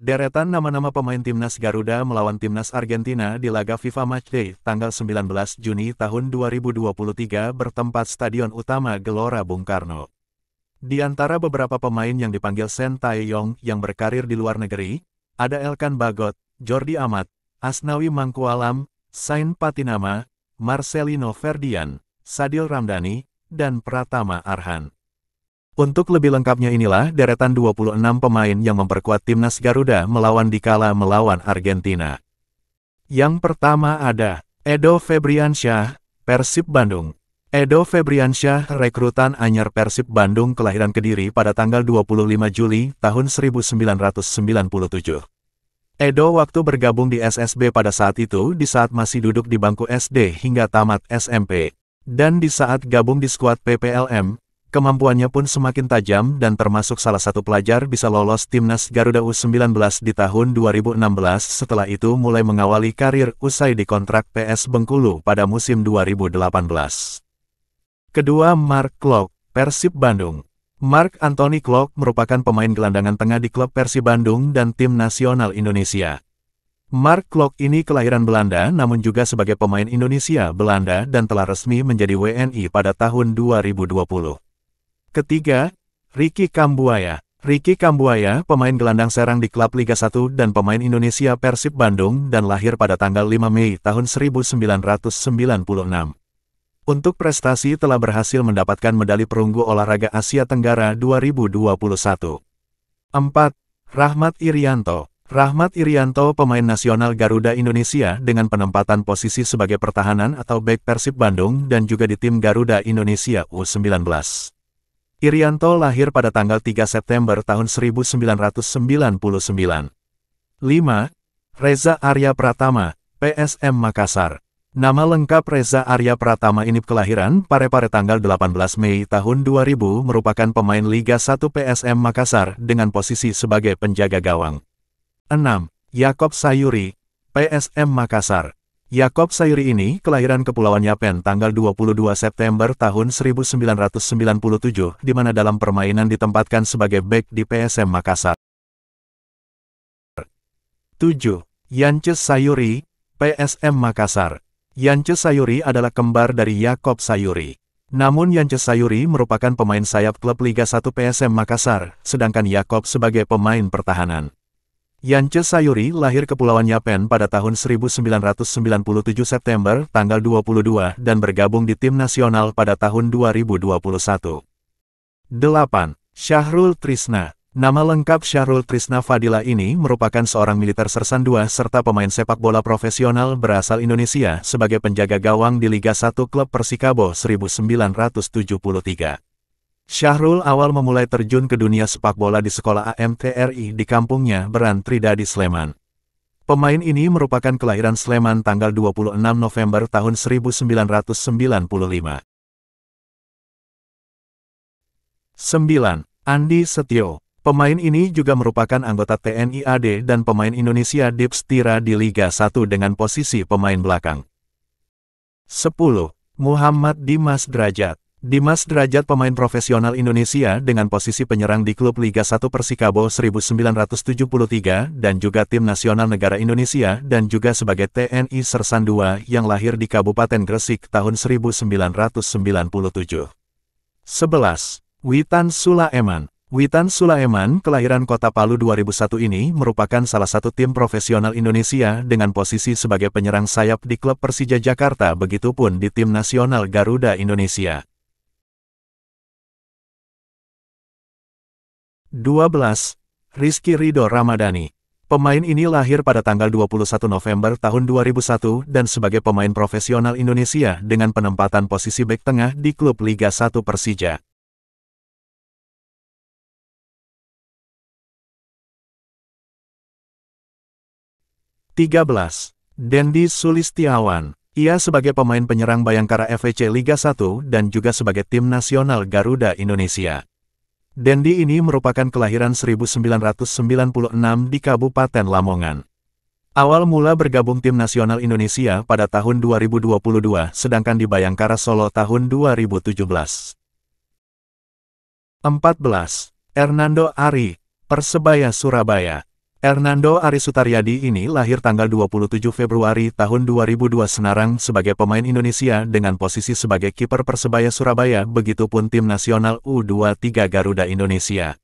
Deretan nama-nama pemain timnas Garuda melawan timnas Argentina di laga FIFA Matchday tanggal 19 Juni tahun 2023 bertempat Stadion Utama Gelora Bung Karno. Di antara beberapa pemain yang dipanggil Sen Yong yang berkarir di luar negeri, ada Elkan Bagot, Jordi Amat, Asnawi Mangkualam, Sain Patinama, Marcelino Ferdian, Sadil Ramdhani, dan Pratama Arhan. Untuk lebih lengkapnya inilah deretan 26 pemain yang memperkuat timnas Garuda melawan dikala melawan Argentina. Yang pertama ada Edo Febriansyah, Persib Bandung. Edo Febriansyah, rekrutan Anyar Persib Bandung kelahiran Kediri pada tanggal 25 Juli tahun 1997. Edo waktu bergabung di SSB pada saat itu di saat masih duduk di bangku SD hingga tamat SMP. Dan di saat gabung di skuad PPLM, kemampuannya pun semakin tajam dan termasuk salah satu pelajar bisa lolos timnas Garuda U19 di tahun 2016 setelah itu mulai mengawali karir usai dikontrak PS Bengkulu pada musim 2018. Kedua Mark Klok, Persib Bandung Mark Anthony Klok merupakan pemain gelandangan tengah di klub Persib Bandung dan tim nasional Indonesia. Mark Klok ini kelahiran Belanda namun juga sebagai pemain Indonesia Belanda dan telah resmi menjadi WNI pada tahun 2020. Ketiga, Ricky Kambuaya. Ricky Kambuaya, pemain gelandang serang di klub Liga 1 dan pemain Indonesia Persib Bandung dan lahir pada tanggal 5 Mei tahun 1996. Untuk prestasi telah berhasil mendapatkan medali perunggu olahraga Asia Tenggara 2021. 4. Rahmat Irianto Rahmat Irianto pemain nasional Garuda Indonesia dengan penempatan posisi sebagai pertahanan atau back Persib Bandung dan juga di tim Garuda Indonesia U19. Irianto lahir pada tanggal 3 September tahun 1999. 5. Reza Arya Pratama, PSM Makassar. Nama lengkap Reza Arya Pratama ini kelahiran pare -pare tanggal 18 Mei tahun 2000 merupakan pemain Liga 1 PSM Makassar dengan posisi sebagai penjaga gawang. 6. Yakob Sayuri, PSM Makassar. Yakob Sayuri ini kelahiran Kepulauan Yapen tanggal 22 September tahun 1997 di mana dalam permainan ditempatkan sebagai bek di PSM Makassar. 7. Yance Sayuri, PSM Makassar Yance Sayuri adalah kembar dari Yakob Sayuri. Namun Yance Sayuri merupakan pemain sayap klub Liga 1 PSM Makassar, sedangkan Yakob sebagai pemain pertahanan. Che Sayuri lahir Pulauan Yapen pada tahun 1997 September tanggal 22 dan bergabung di tim nasional pada tahun 2021. 8. Syahrul Trisna Nama lengkap Syahrul Trisna Fadila ini merupakan seorang militer sersan dua serta pemain sepak bola profesional berasal Indonesia sebagai penjaga gawang di Liga 1 klub Persikabo 1973. Syahrul awal memulai terjun ke dunia sepak bola di sekolah AMTRI di kampungnya Beran Tridadi Sleman. Pemain ini merupakan kelahiran Sleman tanggal 26 November tahun 1995. 9. Andi Setio Pemain ini juga merupakan anggota TNI AD dan pemain Indonesia Dips Tira di Liga 1 dengan posisi pemain belakang. 10. Muhammad Dimas Derajat Dimas Derajat pemain profesional Indonesia dengan posisi penyerang di klub Liga 1 Persikabo 1973 dan juga tim nasional negara Indonesia dan juga sebagai TNI Sersan II yang lahir di Kabupaten Gresik tahun 1997. 11. Witan Sulaeman Witan Sulaeman, kelahiran kota Palu 2001 ini merupakan salah satu tim profesional Indonesia dengan posisi sebagai penyerang sayap di klub Persija Jakarta begitupun di tim nasional Garuda Indonesia. 12. Rizky Ridho Ramadhani Pemain ini lahir pada tanggal 21 November tahun 2001 dan sebagai pemain profesional Indonesia dengan penempatan posisi bek tengah di klub Liga 1 Persija. Dendi Sulistiawan. Ia sebagai pemain penyerang Bayangkara FVC Liga 1 dan juga sebagai tim nasional Garuda Indonesia. Dendi ini merupakan kelahiran 1996 di Kabupaten Lamongan. Awal mula bergabung tim nasional Indonesia pada tahun 2022, sedangkan di Bayangkara Solo tahun 2017. 14. Hernando Ari, Persebaya Surabaya Hernando Arisutaryadi ini lahir tanggal 27 Februari tahun 2002 Senarang sebagai pemain Indonesia dengan posisi sebagai kiper Persebaya Surabaya begitupun tim nasional U23 Garuda Indonesia.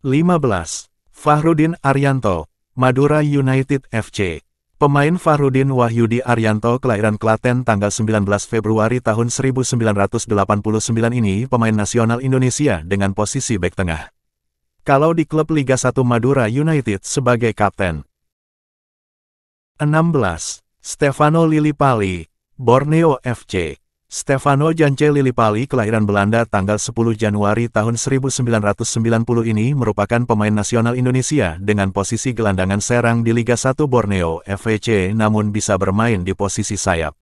15. Fahrudin Arianto, Madura United FC Pemain Fahrudin Wahyudi Arianto kelahiran Klaten tanggal 19 Februari tahun 1989 ini pemain nasional Indonesia dengan posisi bek tengah kalau di klub Liga 1 Madura United sebagai kapten. 16. Stefano Lillipali, Borneo FC Stefano Jance Lillipali kelahiran Belanda tanggal 10 Januari tahun 1990 ini merupakan pemain nasional Indonesia dengan posisi gelandangan serang di Liga 1 Borneo F.C. namun bisa bermain di posisi sayap.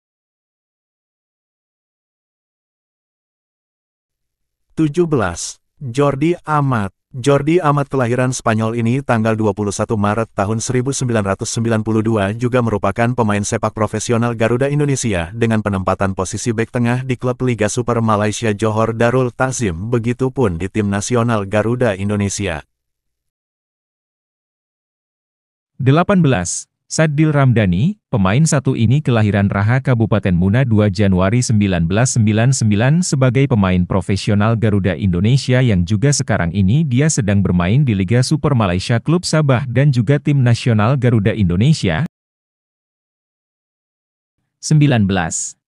17. Jordi Amat Jordi Amat kelahiran Spanyol ini tanggal 21 Maret tahun 1992 juga merupakan pemain sepak profesional Garuda Indonesia dengan penempatan posisi bek tengah di klub Liga Super Malaysia Johor Darul Takzim begitupun di tim nasional Garuda Indonesia. 18. Sadil Ramdhani, pemain satu ini kelahiran Raha Kabupaten Muna 2 Januari 1999 sebagai pemain profesional Garuda Indonesia yang juga sekarang ini dia sedang bermain di Liga Super Malaysia Klub Sabah dan juga tim nasional Garuda Indonesia. 19.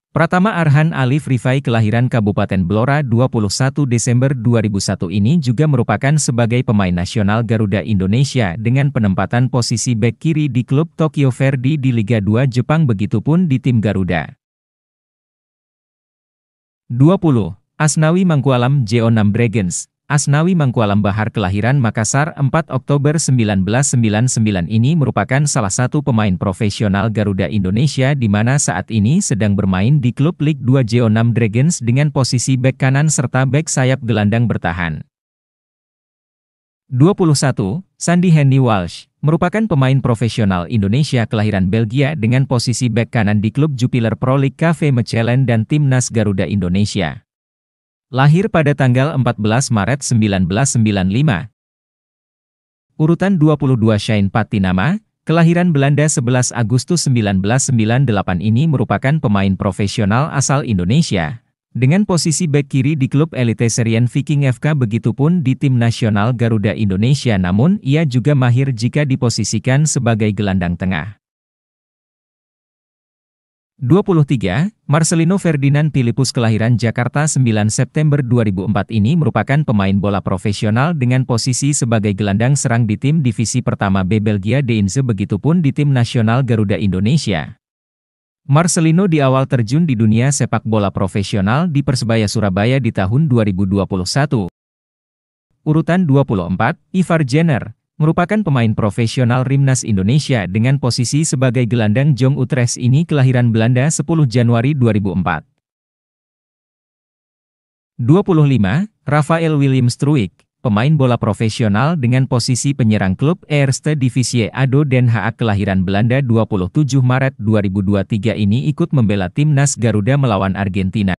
Pratama Arhan Alif Rifai kelahiran Kabupaten Blora 21 Desember 2001 ini juga merupakan sebagai pemain nasional Garuda Indonesia dengan penempatan posisi bek kiri di klub Tokyo Verdy di Liga 2 Jepang begitupun di tim Garuda. 20. Asnawi Mangkualam Jeonam Dragons Asnawi Mangkualam Bahar kelahiran Makassar 4 Oktober 1999 ini merupakan salah satu pemain profesional Garuda Indonesia di mana saat ini sedang bermain di klub Ligue 2 J6 Dragons dengan posisi back kanan serta back sayap gelandang bertahan. 21. Sandy Henny Walsh merupakan pemain profesional Indonesia kelahiran Belgia dengan posisi back kanan di klub Jupiler Pro League Cafe Mechelen dan Timnas Garuda Indonesia. Lahir pada tanggal 14 Maret 1995. Urutan 22 Shine Patinama, kelahiran Belanda 11 Agustus 1998 ini merupakan pemain profesional asal Indonesia. Dengan posisi back kiri di klub elite serian Viking FK begitu pun di tim nasional Garuda Indonesia namun ia juga mahir jika diposisikan sebagai gelandang tengah. 23, Marcelino Ferdinand Filipus kelahiran Jakarta 9 September 2004 ini merupakan pemain bola profesional dengan posisi sebagai gelandang serang di tim divisi pertama B Belgia Deinze begitupun di tim nasional Garuda Indonesia. Marcelino di awal terjun di dunia sepak bola profesional di Persebaya Surabaya di tahun 2021. Urutan 24, Ivar Jenner, merupakan pemain profesional Rimnas Indonesia dengan posisi sebagai gelandang Jong Utrecht ini kelahiran Belanda 10 Januari 2004. 25. Rafael William Struik, pemain bola profesional dengan posisi penyerang klub Eerste Divisie ADO Den Haag kelahiran Belanda 27 Maret 2023 ini ikut membela timnas Garuda melawan Argentina.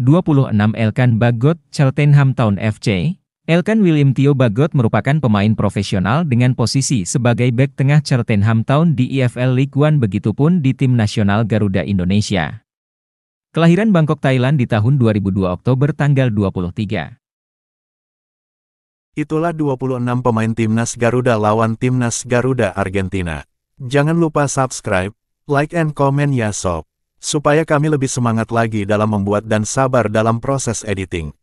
26 Elkan Bagot, Cheltenham Town FC, Elkan William Tio Bagot merupakan pemain profesional dengan posisi sebagai bek tengah Cheltenham Town di EFL League One begitupun di tim nasional Garuda Indonesia. Kelahiran Bangkok, Thailand di tahun 2002 Oktober tanggal 23. Itulah 26 pemain timnas Garuda lawan timnas Garuda Argentina. Jangan lupa subscribe, like and comment ya sob. Supaya kami lebih semangat lagi dalam membuat dan sabar dalam proses editing.